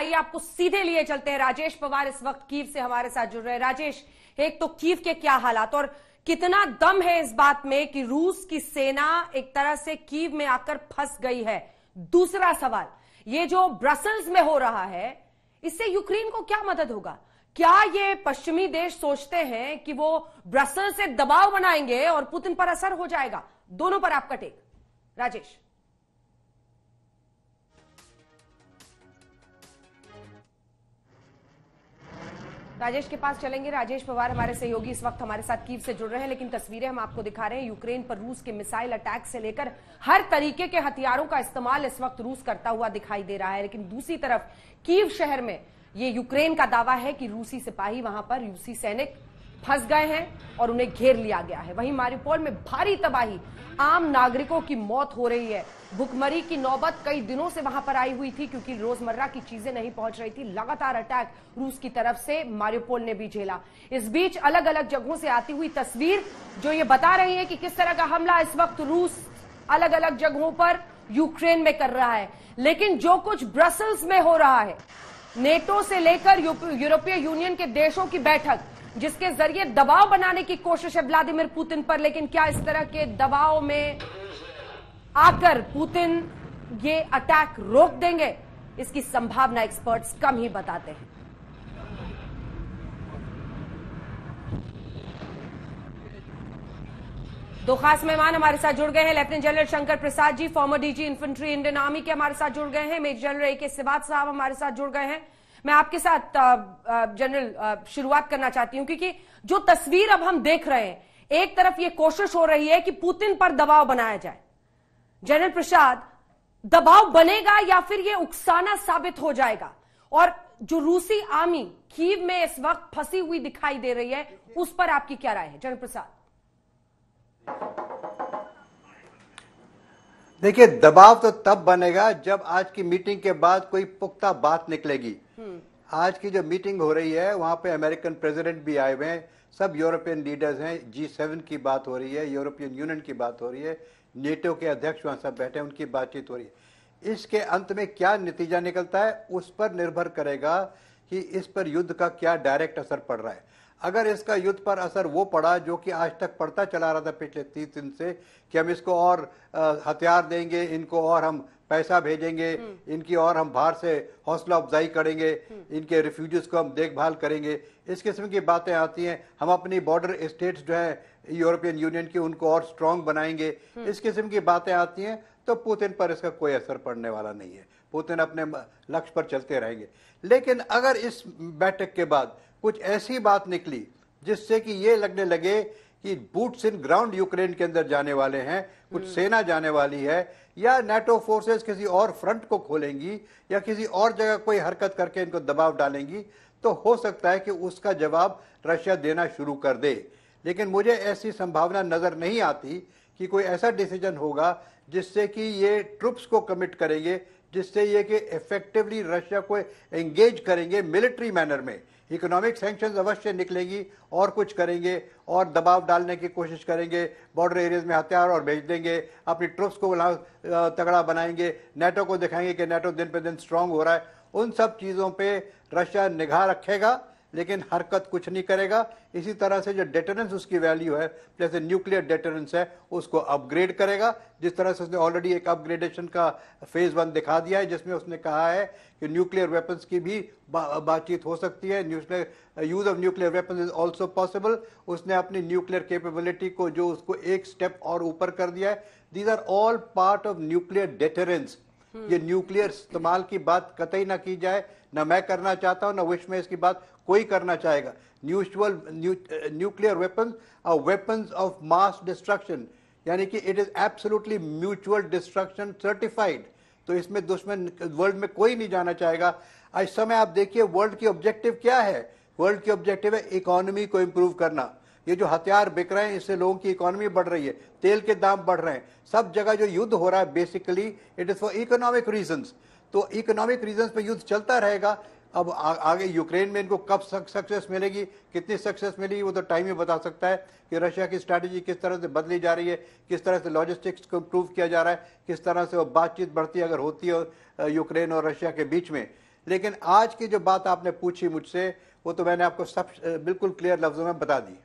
आइए आपको सीधे लिए चलते हैं राजेश पवार इस वक्त कीव से हमारे साथ जुड़ रहे हैं राजेश एक तो कीव के क्या हालात और कितना दम है इस बात में कि रूस की सेना एक तरह से कीव में आकर फंस गई है दूसरा सवाल ये जो ब्रसल्स में हो रहा है इससे यूक्रेन को क्या मदद होगा क्या ये पश्चिमी देश सोचते हैं कि वो ब्रसल्स से दबाव बनाएंगे और पुतिन पर असर हो जाएगा दोनों पर आपका टेक राजेश राजेश के पास चलेंगे राजेश पवार हमारे सहयोगी इस वक्त हमारे साथ कीव से जुड़ रहे हैं लेकिन तस्वीरें हम आपको दिखा रहे हैं यूक्रेन पर रूस के मिसाइल अटैक से लेकर हर तरीके के हथियारों का इस्तेमाल इस वक्त रूस करता हुआ दिखाई दे रहा है लेकिन दूसरी तरफ कीव शहर में ये यूक्रेन का दावा है कि रूसी सिपाही वहां पर रूसी सैनिक फंस गए हैं और उन्हें घेर लिया गया है वहीं मारिपोल में भारी तबाही आम नागरिकों की मौत हो रही है भुखमरी की नौबत कई दिनों से वहां पर आई हुई थी क्योंकि रोजमर्रा की चीजें नहीं पहुंच रही थी लगातार अटैक रूस की तरफ से मारियोपोल ने भी झेला इस बीच अलग अलग जगहों से आती हुई तस्वीर जो ये बता रही है कि किस तरह का हमला इस वक्त रूस अलग अलग जगहों पर यूक्रेन में कर रहा है लेकिन जो कुछ ब्रसल्स में हो रहा है नेटो से लेकर यूरोपीय यूनियन के देशों की बैठक जिसके जरिए दबाव बनाने की कोशिश है व्लादिमीर पुतिन पर लेकिन क्या इस तरह के दबाव में आकर पुतिन ये अटैक रोक देंगे इसकी संभावना एक्सपर्ट्स कम ही बताते हैं दो खास मेहमान हमारे साथ जुड़ गए हैं lieutenant general Shankar Prasad ji former DG infantry Indian army के हमारे साथ जुड़ गए हैं मेजर जनरल ए के सिवात साहब हमारे साथ जुड़ गए हैं मैं आपके साथ जनरल शुरुआत करना चाहती हूं क्योंकि जो तस्वीर अब हम देख रहे हैं एक तरफ ये कोशिश हो रही है कि पुतिन पर दबाव बनाया जाए जनरल प्रसाद दबाव बनेगा या फिर यह उकसाना साबित हो जाएगा और जो रूसी आर्मी कीव में इस वक्त फंसी हुई दिखाई दे रही है उस पर आपकी क्या राय है जनरल प्रसाद देखिए दबाव तो तब बनेगा जब आज की मीटिंग के बाद कोई पुख्ता बात निकलेगी हम्म। आज की जो मीटिंग हो रही है वहां पे अमेरिकन प्रेसिडेंट भी आए हुए हैं सब यूरोपियन लीडर्स हैं जी सेवन की बात हो रही है यूरोपियन यूनियन की बात हो रही है नेटो के अध्यक्ष वहां सब बैठे हैं उनकी बातचीत हो रही है इसके अंत में क्या नतीजा निकलता है उस पर निर्भर करेगा कि इस पर युद्ध का क्या डायरेक्ट असर पड़ रहा है अगर इसका युद्ध पर असर वो पड़ा जो कि आज तक पड़ता चला रहा था पिछले तीस दिन से कि हम इसको और हथियार देंगे इनको और हम पैसा भेजेंगे हम्म। इनकी और हम बाहर से हौसला अफजाई करेंगे हम्म। इनके रिफ्यूजीज को हम देखभाल करेंगे इस किस्म की बातें आती हैं हम अपनी बॉर्डर स्टेट्स जो हैं यूरोपियन यूनियन की उनको और स्ट्रांग बनाएंगे हम्म। इस किस्म की बातें आती हैं तो पुतिन पर इसका कोई असर पड़ने वाला नहीं है पुतिन अपने लक्ष्य पर चलते रहेंगे लेकिन अगर इस बैठक के बाद कुछ ऐसी बात निकली जिससे कि ये लगने लगे कि बूट्स इन ग्राउंड यूक्रेन के अंदर जाने वाले हैं कुछ हम्म। सेना जाने वाली है या नेटो फोर्सेस किसी और फ्रंट को खोलेंगी या किसी और जगह कोई हरकत करके इनको दबाव डालेंगी तो हो सकता है कि उसका जवाब रशिया देना शुरू कर दे लेकिन मुझे ऐसी संभावना नजर नहीं आती कि कोई ऐसा डिसीजन होगा जिससे कि ये ट्रुप्स को कमिट करेंगे जिससे ये कि इफेक्टिवली रशिया को एंगेज करेंगे मिलिट्री मैनर में इकोनॉमिक सेंक्शन अवश्य निकलेंगी और कुछ करेंगे और दबाव डालने की कोशिश करेंगे बॉर्डर एरियाज में हथियार और भेज देंगे अपनी ट्रुप्स को तगड़ा बनाएंगे नेटो को दिखाएंगे कि नेटो दिन पे दिन स्ट्रांग हो रहा है उन सब चीज़ों पे रशिया निगाह रखेगा लेकिन हरकत कुछ नहीं करेगा इसी तरह से जो डेटरेंस उसकी वैल्यू है जैसे न्यूक्लियर डेटरेंस है उसको अपग्रेड करेगा जिस तरह से उसने ऑलरेडी एक अपग्रेडेशन का फेज वन दिखा दिया है जिसमें उसने कहा है कि न्यूक्लियर वेपन्स की भी बातचीत हो सकती है nuclear use of nuclear weapon is also possible उसने अपनी न्यूक्लियर केपेबिलिटी को जो उसको एक स्टेप और ऊपर कर दिया है these are all part of nuclear deterrence ये न्यूक्लियर इस्तेमाल की बात कतई ना की जाए ना मैं करना चाहता हूं ना विश्व में इसकी बात कोई करना चाहेगा न्यूचुअल न्यूक्लियर वेपन और वेपन ऑफ मास डिस्ट्रक्शन यानी कि it is absolutely mutual destruction certified तो इसमें दुश्मन वर्ल्ड में कोई नहीं जाना चाहेगा इस समय आप देखिए वर्ल्ड की ऑब्जेक्टिव क्या है वर्ल्ड की ऑब्जेक्टिव है इकोनॉमी को इम्प्रूव करना ये जो हथियार बिक रहे हैं इससे लोगों की इकोनॉमी बढ़ रही है तेल के दाम बढ़ रहे हैं सब जगह जो युद्ध हो रहा है basically it is for economic reasons तो इकोनॉमिक रीजंस पे युद्ध चलता रहेगा अब आ, आगे यूक्रेन में इनको कब सक्सेस मिलेगी कितनी सक्सेस मिलेगी वो तो टाइम ही बता सकता है कि रशिया की स्ट्रैटेजी किस तरह से बदली जा रही है किस तरह से लॉजिस्टिक्स को इम्प्रूव किया जा रहा है किस तरह से वो बातचीत बढ़ती अगर होती है यूक्रेन और रशिया के बीच में लेकिन आज की जो बात आपने पूछी मुझसे वो तो मैंने आपको सब बिल्कुल क्लियर लफ्ज़ों में बता दी